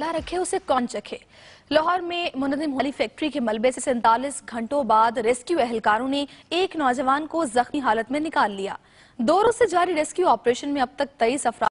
ला रखे उसे कौन चखे लाहौर में मुनदिम होली फैक्ट्री के मलबे से सैंतालीस घंटों बाद रेस्क्यू एहलकारों ने एक नौजवान को जख्मी हालत में निकाल लिया दो रोज से जारी रेस्क्यू ऑपरेशन में अब तक तेईस अफरा